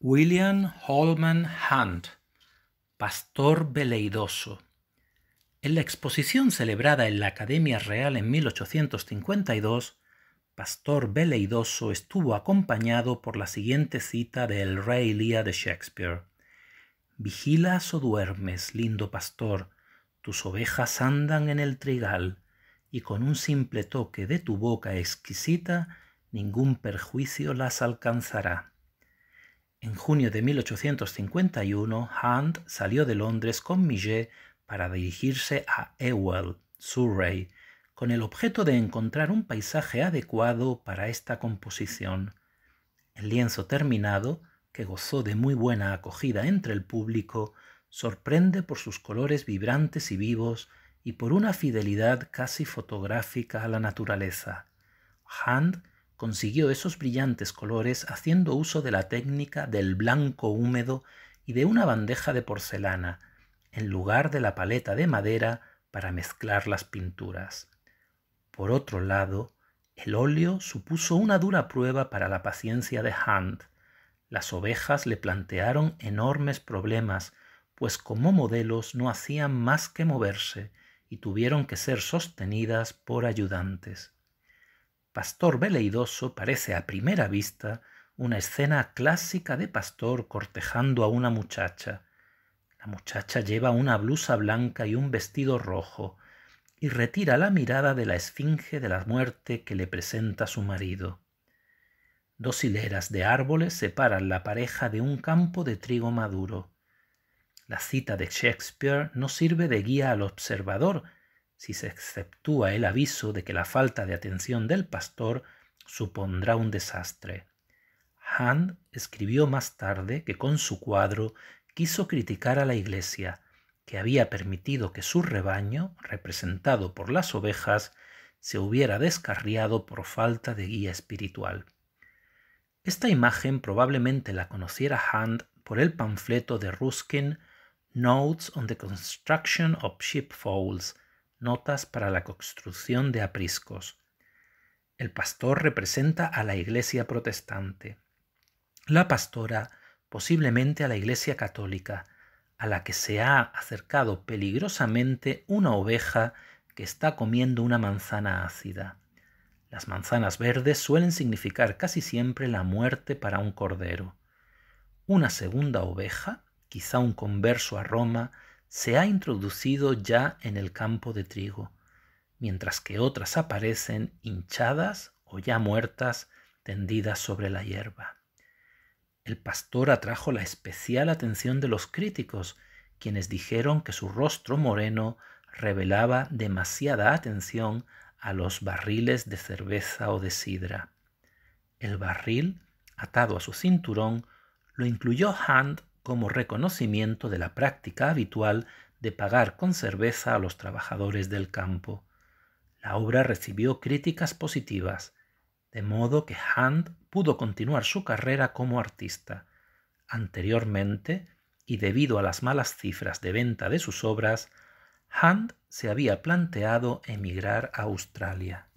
William Holman Hunt, Pastor Veleidoso. En la exposición celebrada en la Academia Real en 1852, Pastor Veleidoso estuvo acompañado por la siguiente cita del Rey Lear de Shakespeare. Vigilas o duermes, lindo pastor, tus ovejas andan en el trigal, y con un simple toque de tu boca exquisita ningún perjuicio las alcanzará. En junio de 1851, Hand salió de Londres con Millet para dirigirse a Ewell, Surrey, con el objeto de encontrar un paisaje adecuado para esta composición. El lienzo terminado, que gozó de muy buena acogida entre el público, sorprende por sus colores vibrantes y vivos y por una fidelidad casi fotográfica a la naturaleza. Hand consiguió esos brillantes colores haciendo uso de la técnica del blanco húmedo y de una bandeja de porcelana, en lugar de la paleta de madera para mezclar las pinturas. Por otro lado, el óleo supuso una dura prueba para la paciencia de Hunt. Las ovejas le plantearon enormes problemas, pues como modelos no hacían más que moverse y tuvieron que ser sostenidas por ayudantes. Pastor Veleidoso parece a primera vista una escena clásica de pastor cortejando a una muchacha. La muchacha lleva una blusa blanca y un vestido rojo, y retira la mirada de la esfinge de la muerte que le presenta su marido. Dos hileras de árboles separan la pareja de un campo de trigo maduro. La cita de Shakespeare no sirve de guía al observador, si se exceptúa el aviso de que la falta de atención del pastor supondrá un desastre. Hand escribió más tarde que con su cuadro quiso criticar a la Iglesia, que había permitido que su rebaño, representado por las ovejas, se hubiera descarriado por falta de guía espiritual. Esta imagen probablemente la conociera Hand por el panfleto de Ruskin Notes on the Construction of Sheepfolds, notas para la construcción de apriscos. El pastor representa a la Iglesia protestante. La pastora posiblemente a la Iglesia católica, a la que se ha acercado peligrosamente una oveja que está comiendo una manzana ácida. Las manzanas verdes suelen significar casi siempre la muerte para un cordero. Una segunda oveja, quizá un converso a Roma, se ha introducido ya en el campo de trigo, mientras que otras aparecen hinchadas o ya muertas tendidas sobre la hierba. El pastor atrajo la especial atención de los críticos, quienes dijeron que su rostro moreno revelaba demasiada atención a los barriles de cerveza o de sidra. El barril, atado a su cinturón, lo incluyó Hunt como reconocimiento de la práctica habitual de pagar con cerveza a los trabajadores del campo. La obra recibió críticas positivas, de modo que Hand pudo continuar su carrera como artista. Anteriormente, y debido a las malas cifras de venta de sus obras, Hand se había planteado emigrar a Australia.